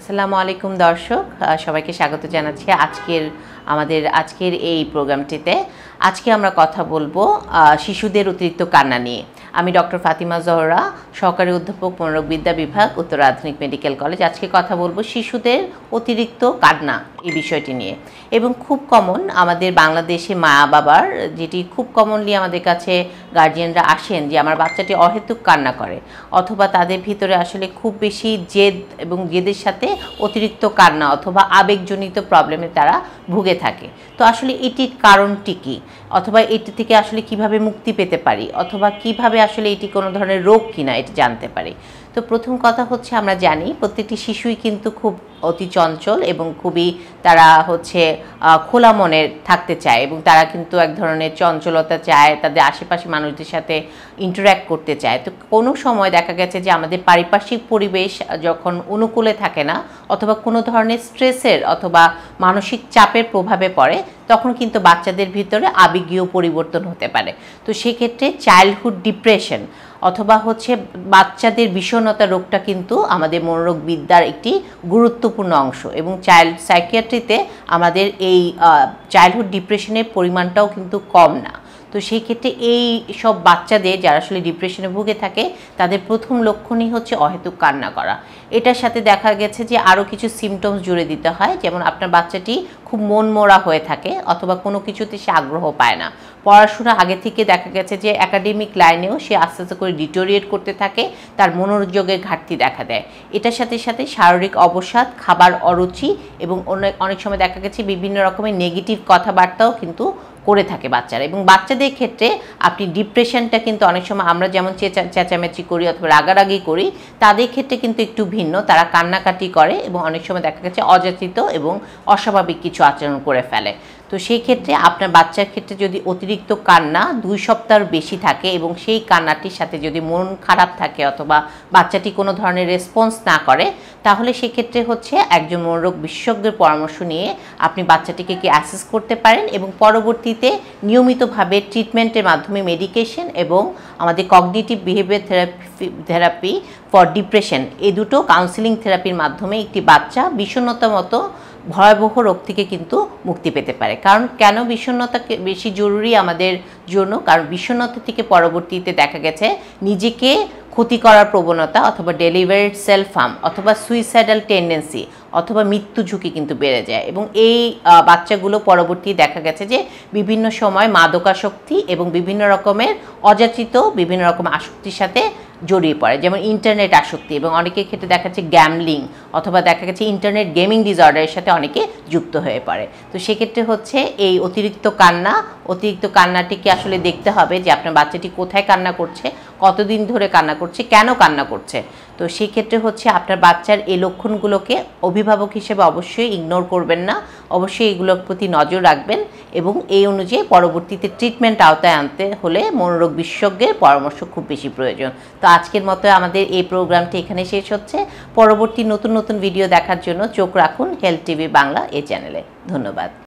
আসসালামু আলাইকুম দর্শক সবাইকে স্বাগত জানাচ্ছি আজকের আমাদের আজকের এই প্রোগ্রামটিতে আজকে আমরা কথা বলবো শিশুদের অতিরিক্ত কান্না নিয়ে আমি ডক্টর ফাতিমা জহরা সহকারী অধ্যাপক মনোরোগবিদ্যা বিভাগ উত্তর আধুনিক মেডিকেল কলেজ আজকে কথা বলবো শিশুদের অতিরিক্ত কান্না এই বিষয়টি নিয়ে এবং খুব কমন আমাদের বাংলাদেশে মা বাবার যেটি খুব কমনলি আমাদের কাছে গার্জিয়ানরা আসেন যে আমার বাচ্চাটি অহেতুক কান্না করে অথবা তাদের ভিতরে আসলে খুব বেশি জেদ এবং জেদের সাথে অতিরিক্ত কান্না অথবা আবেগজনিত প্রবলেমে তারা ভুগে থাকে তো আসলে এটির কারণটি কী অথবা এটি থেকে আসলে কিভাবে মুক্তি পেতে পারি অথবা কিভাবে আসলে এটি কোনো ধরনের রোগ কিনা এটি জানতে পারি তো প্রথম কথা হচ্ছে আমরা জানি প্রত্যেকটি শিশুই কিন্তু খুব অতি চঞ্চল এবং খুবই তারা হচ্ছে খোলা মনে থাকতে চায় এবং তারা কিন্তু এক ধরনের চঞ্চলতা চায় তাদের আশেপাশে মানুষদের সাথে ইন্টারাক্ট করতে চায় তো কোনো সময় দেখা গেছে যে আমাদের পারিপার্শ্বিক পরিবেশ যখন অনুকূলে থাকে না অথবা কোনো ধরনের স্ট্রেসের অথবা মানসিক চাপের প্রভাবে পড়ে তখন কিন্তু বাচ্চাদের ভিতরে আবেগীয় পরিবর্তন হতে পারে তো সেক্ষেত্রে চাইল্ডহুড ডিপ্রেশন অথবা হচ্ছে বাচ্চাদের বিষণ্ণতা রোগটা কিন্তু আমাদের মনোরোগবিদ্যার একটি গুরুত্বপূর্ণ অংশ এবং চাইল্ড সাইকিয়াট্রিতে আমাদের এই চাইল্ডহুড ডিপ্রেশনের পরিমাণটাও কিন্তু কম না তো সেই ক্ষেত্রে এই সব বাচ্চাদের যারা আসলে ডিপ্রেশনে ভুগে থাকে তাদের প্রথম লক্ষণই হচ্ছে অহেতুক কান্না করা এটার সাথে দেখা গেছে যে আরও কিছু সিমটমস জুড়ে দিতে হয় যেমন আপনার বাচ্চাটি খুব মোড়া হয়ে থাকে অথবা কোনো কিছুতে সে আগ্রহ পায় না পড়াশোনা আগে থেকে দেখা গেছে যে একাডেমিক লাইনেও সে আস্তে আস্তে করে ডিটোরিয়েট করতে থাকে তার মনোযোগের ঘাটতি দেখা দেয় এটার সাথে সাথে শারীরিক অবসাদ খাবার অরুচি এবং অনেক অনেক সময় দেখা গেছে বিভিন্ন রকমের নেগেটিভ কথাবার্তাও কিন্তু করে থাকে বাচ্চারা এবং বাচ্চাদের ক্ষেত্রে আপনি ডিপ্রেশনটা কিন্তু অনেক সময় আমরা যেমন চেঁচামেচি করি অথবা রাগারাগি করি তাদের ক্ষেত্রে কিন্তু একটু ভিন্ন তারা কান্নাকাটি করে এবং অনেক সময় দেখা গেছে অযাচিত এবং অস্বাভাবিক কিছু আচরণ করে ফেলে তো সেই ক্ষেত্রে আপনার বাচ্চার ক্ষেত্রে যদি অতিরিক্ত কান্না দুই সপ্তাহর বেশি থাকে এবং সেই কান্নাটির সাথে যদি মন খারাপ থাকে অথবা বাচ্চাটি কোনো ধরনের রেসপন্স না করে তাহলে সেক্ষেত্রে হচ্ছে একজন মনোরোগ বিশেষজ্ঞের পরামর্শ নিয়ে আপনি বাচ্চাটিকে কি অ্যাসেস করতে পারেন এবং পরবর্তীতে নিয়মিতভাবে ট্রিটমেন্টের মাধ্যমে মেডিকেশন এবং আমাদের cognitive behaviour therapy therapy for depression এ দুটো কাউন্সিলিং থেরাপির মাধ্যমে একটি বাচ্চা বিষণ্ণতা মতো ভয়াবহ রোগ থেকে কিন্তু মুক্তি পেতে পারে কারণ কেন বিষণ্নতাকে বেশি জরুরি আমাদের জন্য কারণ বিষণ্নতা থেকে পরবর্তীতে দেখা গেছে নিজেকে ক্ষতি করার প্রবণতা অথবা ডেলিভারিড সেলফ হার্ম অথবা সুইসাইডাল টেন্ডেন্সি অথবা মৃত্যু ঝুঁকি কিন্তু বেড়ে যায় এবং এই বাচ্চাগুলো পরবর্তী দেখা গেছে যে বিভিন্ন সময় মাদকাসক্তি এবং বিভিন্ন রকমের অযাচিত বিভিন্ন রকম আসক্তির সাথে জড়িয়ে পড়ে যেমন ইন্টারনেট আসক্তি এবং অনেকের ক্ষেত্রে দেখা যাচ্ছে গ্যামলিং অথবা দেখা গেছে ইন্টারনেট গেমিং ডিসঅর্ডারের সাথে অনেকে যুক্ত হয়ে পড়ে তো সেক্ষেত্রে হচ্ছে এই অতিরিক্ত কান্না অতিরিক্ত কান্নাটিকে আসলে দেখতে হবে যে আপনার বাচ্চাটি কোথায় কান্না করছে কতদিন ধরে কান্না করছে কেন কান্না করছে তো সেক্ষেত্রে হচ্ছে আপনার বাচ্চার এই লক্ষণগুলোকে অভিভাবক হিসেবে অবশ্যই ইগনোর করবেন না অবশ্যই এগুলোর প্রতি নজর রাখবেন এবং এই অনুযায়ী পরবর্তীতে ট্রিটমেন্ট আওতায় আনতে হলে মনোরোগ বিশেষজ্ঞের পরামর্শ খুব বেশি প্রয়োজন তো আজকের মতো আমাদের এই প্রোগ্রামটি এখানে শেষ হচ্ছে পরবর্তী নতুন নতুন ভিডিও দেখার জন্য চোখ রাখুন হেলথ টিভি বাংলা এই চ্যানেলে ধন্যবাদ